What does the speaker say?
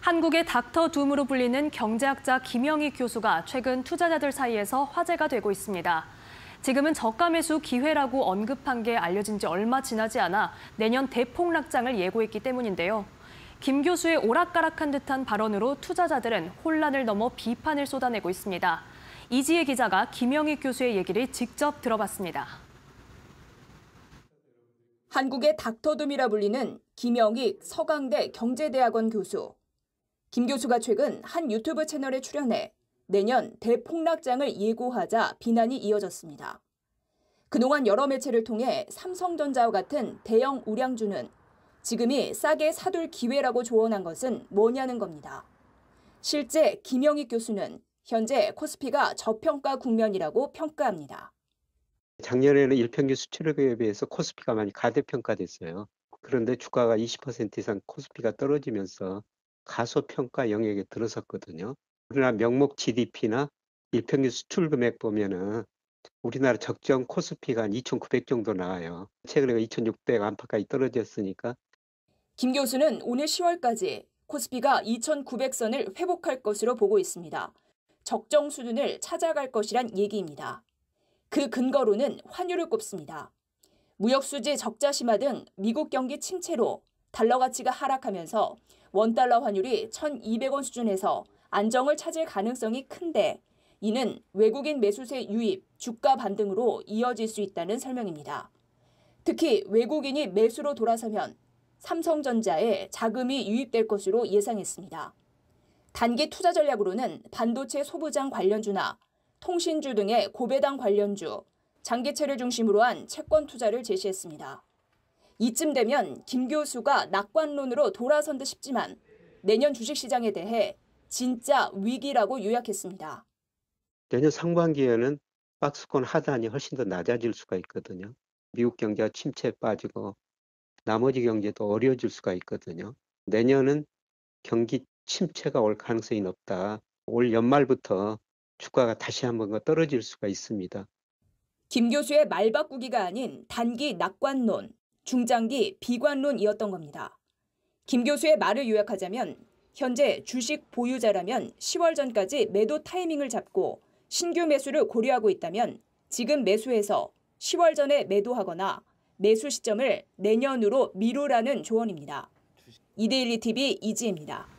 한국의 닥터 둠으로 불리는 경제학자 김영희 교수가 최근 투자자들 사이에서 화제가 되고 있습니다. 지금은 저가 매수 기회라고 언급한 게 알려진 지 얼마 지나지 않아 내년 대폭락장을 예고했기 때문인데요. 김 교수의 오락가락한 듯한 발언으로 투자자들은 혼란을 넘어 비판을 쏟아내고 있습니다. 이지혜 기자가 김영희 교수의 얘기를 직접 들어봤습니다. 한국의 닥터둠이라 불리는 김영희 서강대 경제대학원 교수. 김 교수가 최근 한 유튜브 채널에 출연해 내년 대폭락장을 예고하자 비난이 이어졌습니다. 그동안 여러 매체를 통해 삼성전자와 같은 대형 우량주는 지금이 싸게 사둘 기회라고 조언한 것은 뭐냐는 겁니다. 실제 김영익 교수는 현재 코스피가 저평가 국면이라고 평가합니다. 작년에는 일평균 수출액에 비해서 코스피가 많이 가대평가됐어요. 그런데 주가가 20% 이상 코스피가 떨어지면서 가소평가 영역에 들어섰거든요. 우리나라 명목 GDP나 일평균 수출 금액 보면은 우리나라 적정 코스피가 한2,900 정도 나와요. 최근에 2,600 그 안팎까지 떨어졌으니까. 김 교수는 오늘 10월까지 코스피가 2,900선을 회복할 것으로 보고 있습니다. 적정 수준을 찾아갈 것이란 얘기입니다. 그 근거로는 환율을 꼽습니다. 무역수지 적자 심화 등 미국 경기 침체로 달러 가치가 하락하면서 원달러 환율이 1,200원 수준에서 안정을 찾을 가능성이 큰데 이는 외국인 매수세 유입, 주가 반등으로 이어질 수 있다는 설명입니다. 특히 외국인이 매수로 돌아서면 삼성전자에 자금이 유입될 것으로 예상했습니다. 단기 투자 전략으로는 반도체 소부장 관련주나 통신주 등의 고배당 관련주, 장기채를 중심으로 한 채권 투자를 제시했습니다. 이쯤 되면 김 교수가 낙관론으로 돌아선 듯 싶지만 내년 주식시장에 대해 진짜 위기라고 요약했습니다. 내년 상반기에는 박스권 하단이 훨씬 더 낮아질 수가 있거든요. 미국 경제가 침체에 빠지고 나머지 경제도 어려워질 수가 있거든요. 내년은 경기 침체가 올 가능성이 높다. 올 연말부터 주가가 다시 한번 떨어질 수가 있습니다. 김 교수의 말 바꾸기가 아닌 단기 낙관론, 중장기 비관론이었던 겁니다. 김 교수의 말을 요약하자면 현재 주식 보유자라면 10월 전까지 매도 타이밍을 잡고 신규 매수를 고려하고 있다면 지금 매수해서 10월 전에 매도하거나 매수 시점을 내년으로 미루라는 조언입니다. 이데일리 TV 이지입니다.